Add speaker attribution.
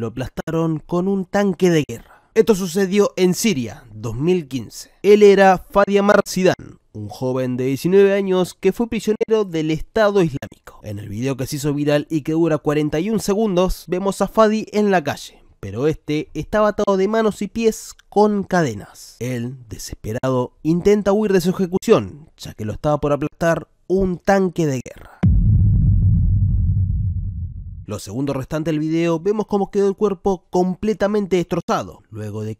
Speaker 1: lo aplastaron con un tanque de guerra. Esto sucedió en Siria, 2015. Él era Amar Sidan, un joven de 19 años que fue prisionero del Estado Islámico. En el video que se hizo viral y que dura 41 segundos, vemos a Fadi en la calle, pero este estaba atado de manos y pies con cadenas. Él, desesperado, intenta huir de su ejecución, ya que lo estaba por aplastar un tanque de guerra. Los segundo restante del video vemos cómo quedó el cuerpo completamente destrozado, luego de que